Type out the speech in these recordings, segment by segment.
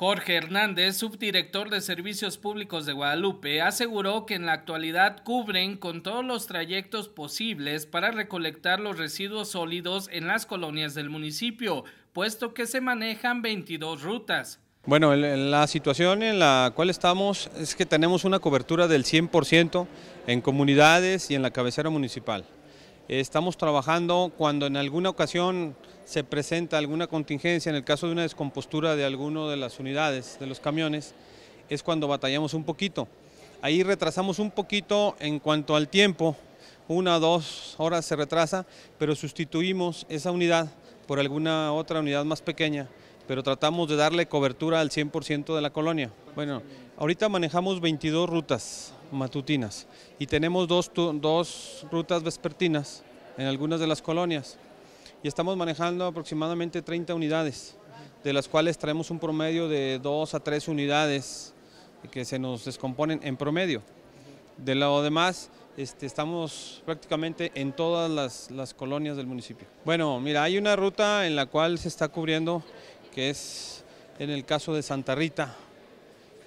Jorge Hernández, subdirector de Servicios Públicos de Guadalupe, aseguró que en la actualidad cubren con todos los trayectos posibles para recolectar los residuos sólidos en las colonias del municipio, puesto que se manejan 22 rutas. Bueno, la situación en la cual estamos es que tenemos una cobertura del 100% en comunidades y en la cabecera municipal. Estamos trabajando cuando en alguna ocasión se presenta alguna contingencia, en el caso de una descompostura de alguna de las unidades de los camiones, es cuando batallamos un poquito. Ahí retrasamos un poquito en cuanto al tiempo, una o dos horas se retrasa, pero sustituimos esa unidad por alguna otra unidad más pequeña, pero tratamos de darle cobertura al 100% de la colonia. Bueno, ahorita manejamos 22 rutas matutinas y tenemos dos, dos rutas vespertinas en algunas de las colonias y estamos manejando aproximadamente 30 unidades, de las cuales traemos un promedio de 2 a 3 unidades que se nos descomponen en promedio. De lo demás, este, estamos prácticamente en todas las, colonias del municipio. Bueno, mira, hay una ruta en la cual se está cubriendo, que es en el caso de Santa Rita.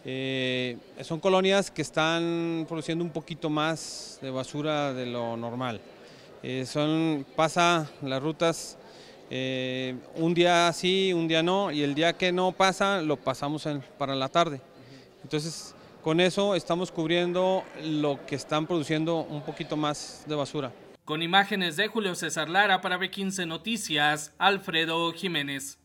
Eh, son colonias que están produciendo un poquito más de basura de lo normal. Eh, son, pasa las rutas eh, un día sí, un día no, y el día que no pasa lo pasamos para la tarde. Entonces, con eso estamos cubriendo lo que están produciendo un poquito más de basura. Con imágenes de Julio César Lara para B15 Noticias, Alfredo Jiménez.